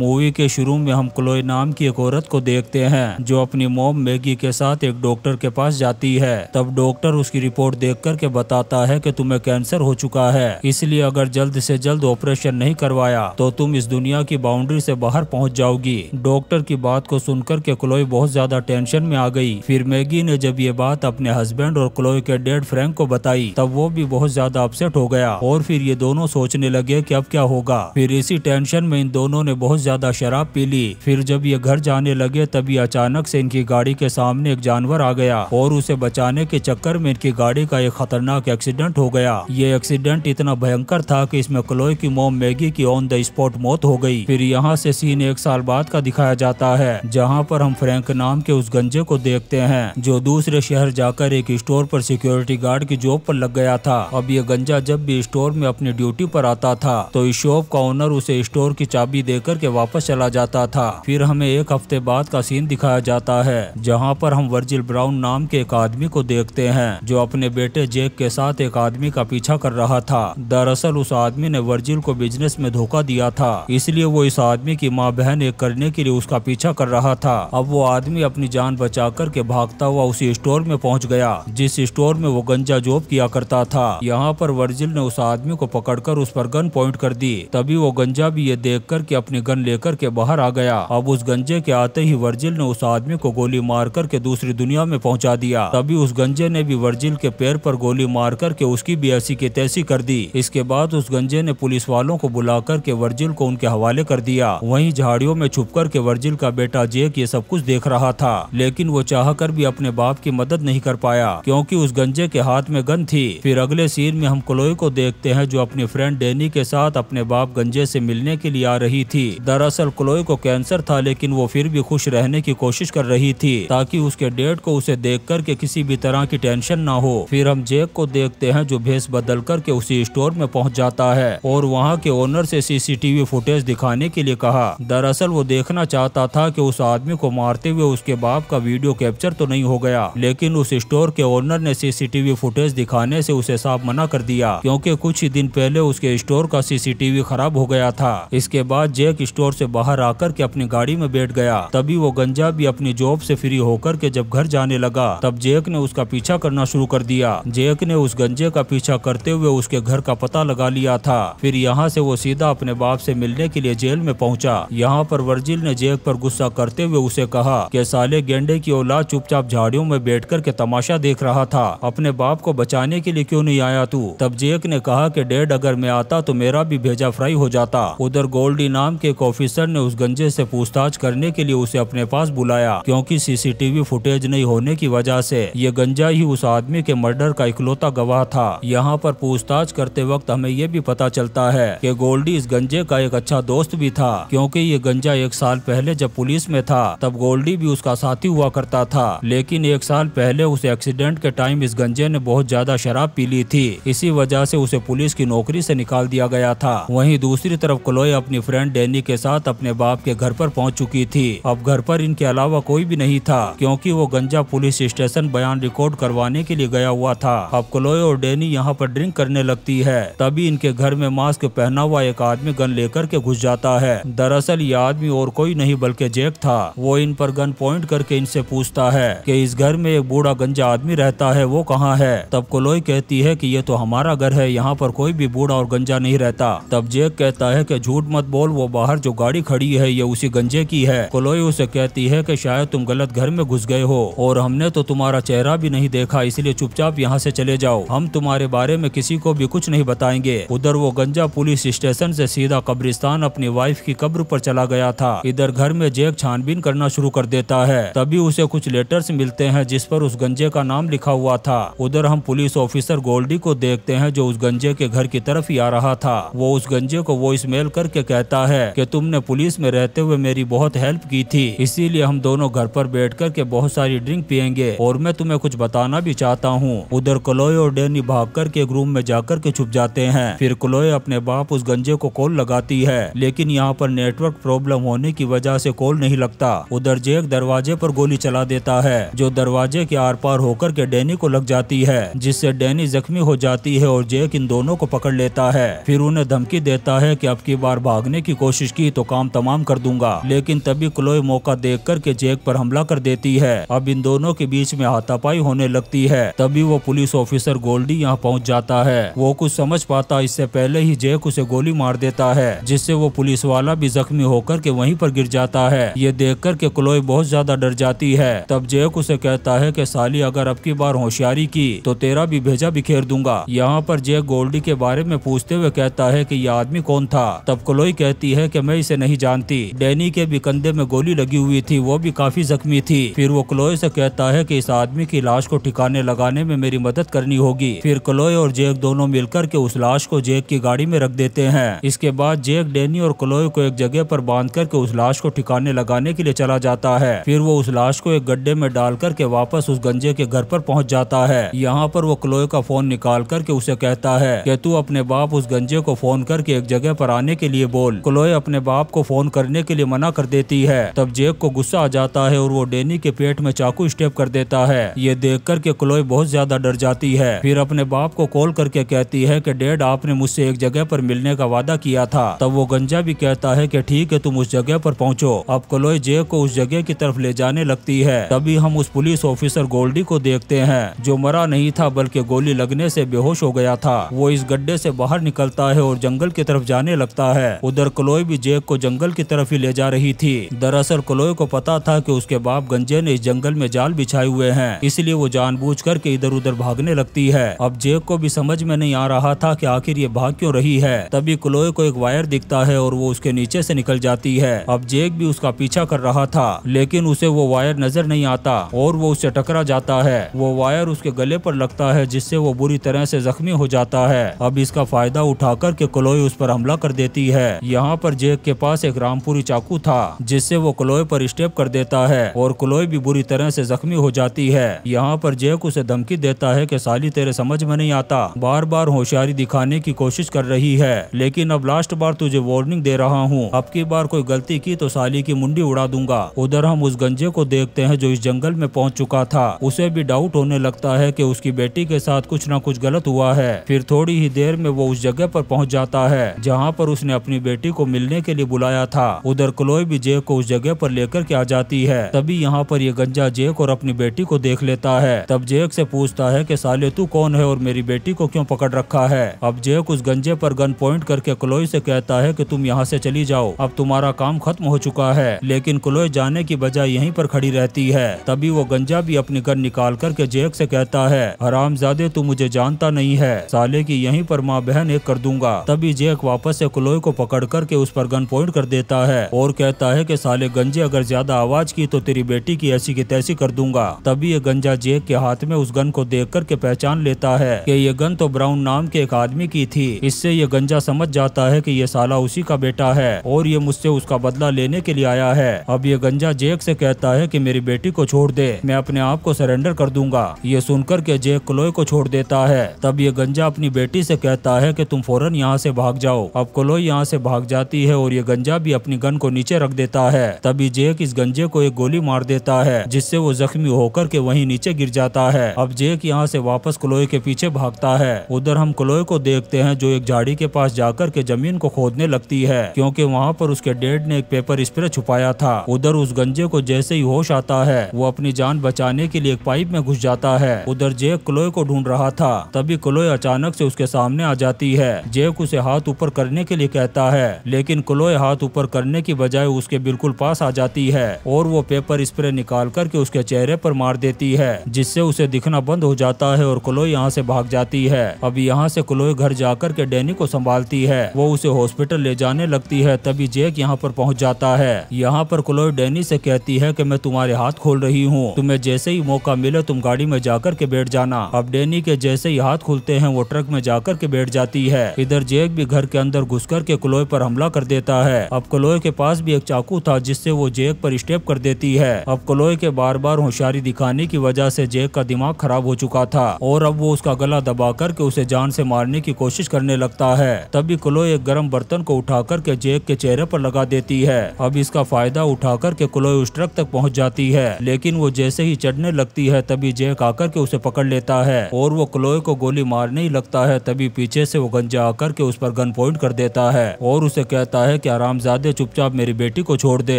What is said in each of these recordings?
movie के शुरू में हम क्लोई नाम की एक औरत को देखते हैं जो अपनी मोम मैगी के साथ एक डॉक्टर के पास जाती है तब डॉक्टर उसकी रिपोर्ट देख कर के बताता है कि तुम्हें कैंसर हो चुका है इसलिए अगर जल्द से जल्द ऑपरेशन नहीं करवाया तो तुम इस दुनिया की बाउंड्री से बाहर पहुंच जाओगी डॉक्टर की बात को सुनकर के क्लोई बहुत ज्यादा टेंशन में आ गई फिर मैगी ने जब ये बात अपने हस्बैंड और क्लोई के डेड फ्रेंक को बताई तब वो भी बहुत ज्यादा अपसेट हो गया और फिर ये दोनों सोचने लगे की अब क्या होगा फिर इसी टेंशन में इन दोनों ने बहुत ज़्यादा शराब पी ली फिर जब ये घर जाने लगे तभी अचानक से इनकी गाड़ी के सामने एक जानवर आ गया और उसे बचाने के चक्कर में इनकी गाड़ी का एक खतरनाक एक्सीडेंट हो गया ये एक्सीडेंट इतना भयंकर था कि इसमें क्लोई की मोम मैगी की ऑन द स्पॉट मौत हो गई फिर यहाँ से सीन एक साल बाद का दिखाया जाता है जहाँ पर हम फ्रैंक नाम के उस गंजे को देखते हैं जो दूसरे शहर जाकर एक स्टोर पर सिक्योरिटी गार्ड की जॉब पर लग गया था अब ये गंजा जब भी स्टोर में अपनी ड्यूटी पर आता था तो इस शॉप का ओनर उसे स्टोर की चाबी देकर के वापस चला जाता था फिर हमें एक हफ्ते बाद का सीन दिखाया जाता है जहाँ पर हम वर्जिल ब्राउन नाम के एक आदमी को देखते हैं जो अपने बेटे जेक के साथ एक आदमी का पीछा कर रहा था दरअसल उस आदमी ने वर्जिल को बिजनेस में धोखा दिया था इसलिए वो इस आदमी की माँ बहन एक करने के लिए उसका पीछा कर रहा था अब वो आदमी अपनी जान बचा कर के भागता हुआ उसी स्टोर में पहुंच गया जिस स्टोर में वो गंजा जॉब किया करता था यहाँ पर वर्जिल ने उस आदमी को पकड़कर उस पर गन पॉइंट कर दी तभी वो गंजा भी ये देख कर के अपनी गन लेकर के बाहर आ गया अब उस गंजे के आते ही वर्जिल ने उस आदमी को गोली मार करके दूसरी दुनिया में पहुंचा दिया तभी उस गंजे ने भी वर्जिल के पैर पर गोली मार करके उसकी भी ऐसी की तैसी कर दी इसके बाद उस गंजे ने पुलिस वालों को बुला करके वर्जिल को उनके हवाले कर दिया वही झाड़ियों में छुप करके वर्जिल का बेटा जेक ये सब कुछ देख रहा था लेकिन वो चाह कर भी अपने बाप की मदद नहीं कर पाया क्यूँकी उस गंजे के हाथ में गन थी फिर अगले सीन में हम क्लोई को देखते हैं जो अपनी फ्रेंड डेनी के साथ अपने बाप गंजे से मिलने के लिए आ रही थी दरअसल क्लोई को कैंसर था लेकिन वो फिर भी खुश रहने की कोशिश कर रही थी ताकि उसके डेट को उसे देख कर के किसी भी तरह की टेंशन ना हो फिर हम जेक को देखते हैं जो भेस बदल कर के उसी स्टोर में पहुंच जाता है और वहां के ओनर से सीसीटीवी फुटेज दिखाने के लिए कहा दरअसल वो देखना चाहता था कि उस आदमी को मारते हुए उसके बाप का वीडियो कैप्चर तो नहीं हो गया लेकिन उस स्टोर के ओनर ने सीसीटीवी फुटेज दिखाने से उसे साफ मना कर दिया क्योंकि कुछ ही दिन पहले उसके स्टोर का सीसीटीवी खराब हो गया था इसके बाद जेक स्टोर से बाहर आकर के अपनी गाड़ी में बैठ गया तभी वो गंजा भी अपनी जॉब से फ्री होकर के जब घर जाने लगा तब जेक ने उसका पीछा करना शुरू कर दिया जेक ने उस गंजे का पीछा करते हुए उसके घर का पता लगा लिया था फिर यहाँ से वो सीधा अपने बाप से मिलने के लिए जेल में पहुँचा यहाँ पर वर्जिल ने जेक पर गुस्सा करते हुए उसे कहा कि साले गेंडे की औलाद चुपचाप झाड़ियों में बैठ कर के तमाशा देख रहा था अपने बाप को बचाने के लिए क्यों नहीं आया तू तब जेक ने कहा कि डेड अगर मैं आता तो मेरा भी भेजा फ्राई हो जाता उधर गोल्डी नाम के एक ऑफिसर ने उस गंजे से पूछताछ करने के लिए उसे अपने पास बुलाया क्योंकि सीसीटीवी फुटेज नहीं होने की वजह से ये गंजा ही उस आदमी के मर्डर का इकलौता गवाह था यहाँ पर पूछताछ करते वक्त हमें ये भी पता चलता है कि गोल्डी इस गंजे का एक अच्छा दोस्त भी था क्योंकि ये गंजा एक साल पहले जब पुलिस में था तब गोल्डी भी उसका साथी हुआ करता था लेकिन एक साल पहले उसे एक्सीडेंट के टाइम इस गंजे ने बहुत ज्यादा शराब पी ली थी इसी वजह से उसे पुलिस की नौकरी से निकाल दिया गया था वहीं दूसरी तरफ क्लोए अपनी फ्रेंड डेनी के के साथ अपने बाप के घर पर पहुंच चुकी थी अब घर पर इनके अलावा कोई भी नहीं था क्योंकि वो गंजा पुलिस स्टेशन बयान रिकॉर्ड करवाने के लिए गया हुआ था अब क्लोए और डेनी यहाँ पर ड्रिंक करने लगती है तभी इनके घर में मास्क पहना हुआ एक आदमी गन लेकर के घुस जाता है दरअसल ये आदमी और कोई नहीं बल्कि जेक था वो इन पर गन पॉइंट करके इनसे पूछता है कि इस घर में एक बूढ़ा गंजा आदमी रहता है वो कहाँ है तब कोलोई कहती है कि ये तो हमारा घर है यहाँ पर कोई भी बूढ़ा और गंजा नहीं रहता तब जेक कहता है कि झूठ मत बोल वो बाहर जो गाड़ी खड़ी है ये उसी गंजे की है कोलोई उसे कहती है की शायद तुम गलत घर में घुस गए हो और हमने तो तुम्हारा चेहरा भी नहीं देखा इसलिए चुपचाप यहाँ से चले जाओ हम तुम्हारे बारे में किसी को भी कुछ नहीं बताएंगे उधर वो गंजा पुलिस स्टेशन से सीधा कब्रिस्तान अपनी वाइफ की कब्र पर चला गया था इधर घर में जेक छानबीन करना शुरू कर देता है तभी उसे कुछ लेटर्स मिलते हैं जिस पर उस गंजे का नाम लिखा हुआ था उधर हम पुलिस ऑफिसर गोल्डी को देखते हैं जो उस गंजे के घर की तरफ ही आ रहा था वो उस गंजे को वॉइस मेल करके कहता है कि तुमने पुलिस में रहते हुए मेरी बहुत हेल्प की थी इसीलिए हम दोनों घर पर बैठ कर के बहुत सारी ड्रिंक पियेंगे और मैं तुम्हें कुछ बताना भी चाहता हूँ उधर कलोय और डेनी भाग कर के रूम में जाकर के छुप जाते हैं फिर कलोय अपने बाप उस गंजे को कॉल लगाती है लेकिन यहाँ पर नेटवर्क प्रॉब्लम होने की वजह ऐसी कॉल नहीं लगता उधर जेक दरवाजे पर गोली चला देता है जो दरवाजे के आर पार होकर के डेनी को लग जाती है जिससे डेनी जख्मी हो जाती है और जेक इन दोनों को पकड़ लेता है फिर उन्हें धमकी देता है की अब की बार भागने की कोशिश की की तो काम तमाम कर दूंगा लेकिन तभी क्लोए मौका देख कर के जैक पर हमला कर देती है अब इन दोनों के बीच में हाथापाई होने लगती है तभी वो पुलिस ऑफिसर गोल्डी यहाँ पहुँच जाता है वो कुछ समझ पाता इससे पहले ही जैक उसे गोली मार देता है जिससे वो पुलिस वाला भी जख्मी होकर के वहीं पर गिर जाता है ये देख कर के क्लोए बहुत ज्यादा डर जाती है तब जैक उसे कहता है कि साली अगर अब की बार होशियारी की तो तेरा भी भेजा बिखेर दूंगा यहाँ पर जैक गोल्डी के बारे में पूछते हुए कहता है कि यह आदमी कौन था तब क्लोई कहती है कि मैं इसे नहीं जानती डैनी के भी कंधे में गोली लगी हुई थी वो भी काफी जख्मी थी फिर वो क्लोए से कहता है कि इस आदमी की लाश को ठिकाने लगाने में मेरी मदद करनी होगी फिर क्लोए और जेक दोनों मिलकर के उस लाश को जेक की गाड़ी में रख देते हैं इसके बाद जेक डैनी और क्लोए को एक जगह पर बांध करके उस लाश को ठिकाने लगाने के लिए चला जाता है फिर वो उस लाश को एक गड्ढे में डाल करके वापस उस गंजे के घर पर पहुँच जाता है यहाँ पर वो क्लोए का फोन निकाल करके उसे कहता है कि तू अपने बाप उस गंजे को फोन करके एक जगह पर आने के लिए बोल क्लोए अपने अपने बाप को फोन करने के लिए मना कर देती है तब जेक को गुस्सा आ जाता है और वो डेनी के पेट में चाकू स्टेप कर देता है ये देख कर के क्लोई बहुत ज्यादा डर जाती है फिर अपने बाप को कॉल करके कहती है की डेड आपने मुझसे एक जगह पर मिलने का वादा किया था तब वो गंजा भी कहता है की ठीक है तुम उस जगह पर पहुँचो अब क्लोई जेक को उस जगह की तरफ ले जाने लगती है तभी हम उस पुलिस ऑफिसर गोल्डी को देखते हैं जो मरा नहीं था बल्कि गोली लगने से बेहोश हो गया था वो इस गड्ढे से बाहर निकलता है और जंगल की तरफ जाने लगता है उधर क्लोई भी जैक को जंगल की तरफ ही ले जा रही थी दरअसल क्लोए को पता था कि उसके बाप गंजे ने इस जंगल में जाल बिछाए हुए हैं इसलिए वो जानबूझ करके इधर उधर भागने लगती है अब जेक को भी समझ में नहीं आ रहा था कि आखिर ये भाग क्यों रही है तभी क्लोए को एक वायर दिखता है और वो उसके नीचे से निकल जाती है अब जेक भी उसका पीछा कर रहा था लेकिन उसे वो वायर नजर नहीं आता और वो उससे टकरा जाता है वो वायर उसके गले पर लगता है जिससे वो बुरी तरह से जख्मी हो जाता है अब इसका फायदा उठाकर के क्लोई उस पर हमला कर देती है यहाँ पर जेक शेख के पास एक रामपुरी चाकू था जिससे वो क्लोय पर स्टेप कर देता है और क्लोय भी बुरी तरह से जख्मी हो जाती है यहाँ पर जेक उसे धमकी देता है कि साली तेरे समझ में नहीं आता बार बार होशियारी दिखाने की कोशिश कर रही है लेकिन अब लास्ट बार तुझे वार्निंग दे रहा हूँ अब की बार कोई गलती की तो साली की मुंडी उड़ा दूंगा उधर हम उस गंजे को देखते हैं जो इस जंगल में पहुँच चुका था उसे भी डाउट होने लगता है की उसकी बेटी के साथ कुछ न कुछ गलत हुआ है फिर थोड़ी ही देर में वो उस जगह पर पहुँच जाता है जहाँ पर उसने अपनी बेटी को मिलने के लिए बुलाया था उधर क्लोई भी जेक को उस जगह पर लेकर के आ जाती है तभी यहाँ पर ये गंजा जेक और अपनी बेटी को देख लेता है तब जेक से पूछता है कि साले तू कौन है और मेरी बेटी को क्यों पकड़ रखा है अब जेक उस गंजे पर गन पॉइंट करके क्लोई से कहता है कि तुम यहाँ से चली जाओ अब तुम्हारा काम खत्म हो चुका है लेकिन क्लोई जाने की बजाय यहीं पर खड़ी रहती है तभी वो गंजा भी अपनी गन निकाल करके जेक से कहता है हराम जादे तू मुझे जानता नहीं है साले की यहीं पर माँ बहन एक कर दूंगा तभी जेक वापस से क्लोई को पकड़ करके उस पर गन पॉइंट कर देता है और कहता है कि साले गंजे अगर ज्यादा आवाज की तो तेरी बेटी की ऐसी की तैसी कर दूंगा तभी ये गंजा जेक के हाथ में उस गन को देख करके पहचान लेता है कि ये गन तो ब्राउन नाम के एक आदमी की थी इससे ये गंजा समझ जाता है कि ये साला उसी का बेटा है और ये मुझसे उसका बदला लेने के लिए आया है अब ये गंजा जेक से कहता है कि मेरी बेटी को छोड़ दे मैं अपने आप को सरेंडर कर दूंगा ये सुनकर के जेक क्लोए को छोड़ देता है तब ये गंजा अपनी बेटी से कहता है कि तुम फौरन यहाँ से भाग जाओ अब क्लोई यहाँ से भाग जाती है और ये गंजा भी अपनी गन को नीचे रख देता है तभी जेक इस गंजे को एक गोली मार देता है जिससे वो जख्मी होकर के वहीं नीचे गिर जाता है अब जेक यहाँ से वापस क्लोए के पीछे भागता है उधर हम क्लोए को देखते हैं जो एक झाड़ी के पास जाकर के जमीन को खोदने लगती है क्योंकि वहाँ पर उसके डेड ने एक पेपर स्प्रे छुपाया था उधर उस गंजे को जैसे ही होश आता है वो अपनी जान बचाने के लिए एक पाइप में घुस जाता है उधर जेक क्लोए को ढूंढ रहा था तभी क्लोए अचानक से उसके सामने आ जाती है जेक उसे हाथ ऊपर करने के लिए कहता है लेकिन क्लोए हाथ ऊपर करने की बजाय उसके बिल्कुल पास आ जाती है और वो पेपर स्प्रे निकाल करके उसके चेहरे पर मार देती है जिससे उसे दिखना बंद हो जाता है और क्लोए यहाँ से भाग जाती है अब यहाँ से क्लोए घर जाकर के डेनी को संभालती है वो उसे हॉस्पिटल ले जाने लगती है तभी जेक यहाँ पर पहुँच जाता है यहाँ पर क्लोए डेनी से कहती है की मैं तुम्हारे हाथ खोल रही हूँ तुम्हें जैसे ही मौका मिले तुम गाड़ी में जाकर के बैठ जाना अब डेनी के जैसे ही हाथ खुलते हैं वो ट्रक में जाकर के बैठ जाती है इधर जेक भी घर के अंदर घुस करके क्लोए पर हमला कर देता देता है अब कलोए के पास भी एक चाकू था जिससे वो जेक पर स्टेप कर देती है अब कलोए के बार बार होशियारी दिखाने की वजह से जेक का दिमाग खराब हो चुका था और अब वो उसका गला दबा करके उसे जान से मारने की कोशिश करने लगता है तभी कलोए एक गर्म बर्तन को उठा करके जेक के चेहरे पर लगा देती है अब इसका फायदा उठा करके कलोए उस ट्रक तक पहुँच जाती है लेकिन वो जैसे ही चढ़ने लगती है तभी जेक आकर के उसे पकड़ लेता है और वो कलोए को गोली मारने ही लगता है तभी पीछे से वो गंजा आकर के उस पर गन पॉइंट कर देता है और उसे कहता कहता है कि आरामजादे चुपचाप मेरी बेटी को छोड़ दे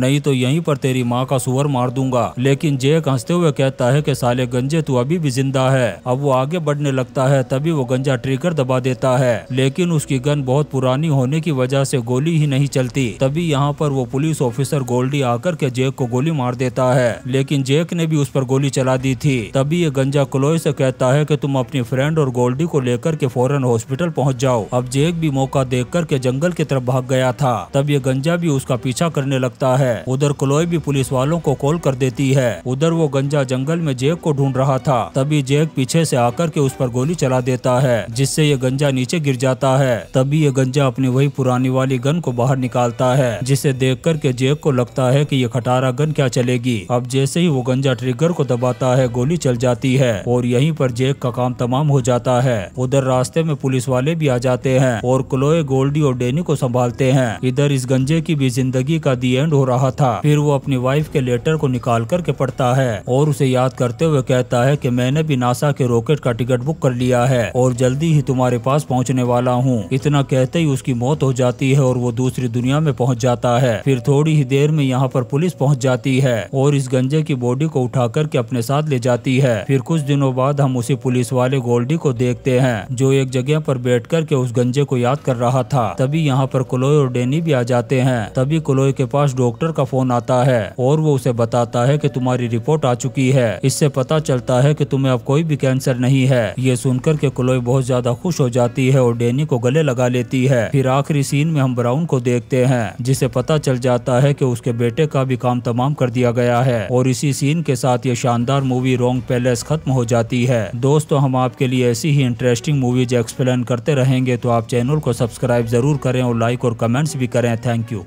नहीं तो यहीं पर तेरी माँ का सुअर मार दूंगा लेकिन जेक हंसते हुए कहता है कि साले गंजे तू अभी भी जिंदा है अब वो आगे बढ़ने लगता है तभी वो गंजा ट्रिगर दबा देता है लेकिन उसकी गन बहुत पुरानी होने की वजह ऐसी गोली ही नहीं चलती तभी यहाँ पर वो पुलिस ऑफिसर गोल्डी आकर के जेक को गोली मार देता है लेकिन जेक ने भी उस पर गोली चला दी थी तभी ये गंजा क्लोई ऐसी कहता है की तुम अपनी फ्रेंड और गोल्डी को लेकर के फौरन हॉस्पिटल पहुंच जाओ अब जेक भी मौका देख कर के जंगल की तरफ भाग गया गया था तब ये गंजा भी उसका पीछा करने लगता है उधर क्लोई भी पुलिस वालों को कॉल कर देती है उधर वो गंजा जंगल में जेक को ढूंढ रहा था तभी जेक पीछे से आकर के उस पर गोली चला देता है जिससे ये गंजा नीचे गिर जाता है तभी ये गंजा अपनी वही पुरानी वाली गन को बाहर निकालता है जिसे देख कर के जेक को लगता है की ये खटारा गन क्या चलेगी अब जैसे ही वो गंजा ट्रिगर को दबाता है गोली चल जाती है और यही पर जेक का काम तमाम हो जाता है उधर रास्ते में पुलिस वाले भी आ जाते हैं और क्लोए गोल्डी और डेनी को संभालते हैं है इधर इस गंजे की भी जिंदगी का दी एंड हो रहा था फिर वो अपनी वाइफ के लेटर को निकाल करके पढ़ता है और उसे याद करते हुए कहता है की मैंने भी नासा के रॉकेट का टिकट बुक कर लिया है और जल्दी ही तुम्हारे पास पहुँचने वाला हूँ इतना कहते ही उसकी मौत हो जाती है और वो दूसरी दुनिया में पहुँच जाता है फिर थोड़ी ही देर में यहाँ पर पुलिस पहुँच जाती है और इस गंजे की बॉडी को उठा करके अपने साथ ले जाती है फिर कुछ दिनों बाद हम उसी पुलिस वाले गोल्डी को देखते हैं जो एक जगह पर बैठ के उस गंजे को याद कर रहा था तभी यहाँ पर क्लोय और डेनी भी आ जाते हैं तभी क्लोई के पास डॉक्टर का फोन आता है और वो उसे बताता है की तुम्हारी रिपोर्ट आ चुकी है इससे पता चलता है की तुम्हें अब कोई भी कैंसर नहीं है ये सुनकर के क्लोई बहुत ज्यादा खुश हो जाती है और डेनी को गले लगा लेती है फिर आखिरी सीन में हम ब्राउन को देखते हैं जिसे पता चल जाता है कि उसके बेटे का भी काम तमाम कर दिया गया है और इसी सीन के साथ ये शानदार मूवी रोंग पैलेस खत्म हो जाती है दोस्तों हम आपके लिए ऐसी ही इंटरेस्टिंग मूवीज एक्सप्लेन करते रहेंगे तो आप चैनल को सब्सक्राइब जरूर करें और लाइक और कमेंट कमेंट्स भी करें थैंक यू